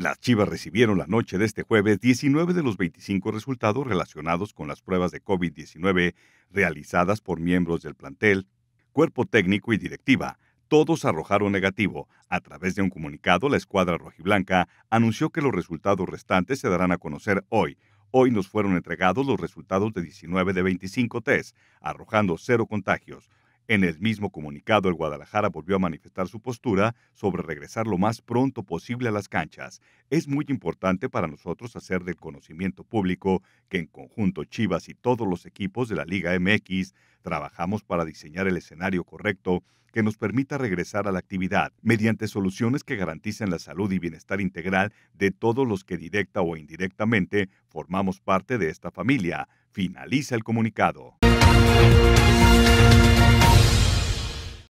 Las Chivas recibieron la noche de este jueves 19 de los 25 resultados relacionados con las pruebas de COVID-19 realizadas por miembros del plantel, cuerpo técnico y directiva. Todos arrojaron negativo. A través de un comunicado, la escuadra rojiblanca anunció que los resultados restantes se darán a conocer hoy. Hoy nos fueron entregados los resultados de 19 de 25 tests, arrojando cero contagios. En el mismo comunicado, el Guadalajara volvió a manifestar su postura sobre regresar lo más pronto posible a las canchas. Es muy importante para nosotros hacer del conocimiento público que en conjunto Chivas y todos los equipos de la Liga MX trabajamos para diseñar el escenario correcto que nos permita regresar a la actividad mediante soluciones que garanticen la salud y bienestar integral de todos los que directa o indirectamente formamos parte de esta familia. Finaliza el comunicado.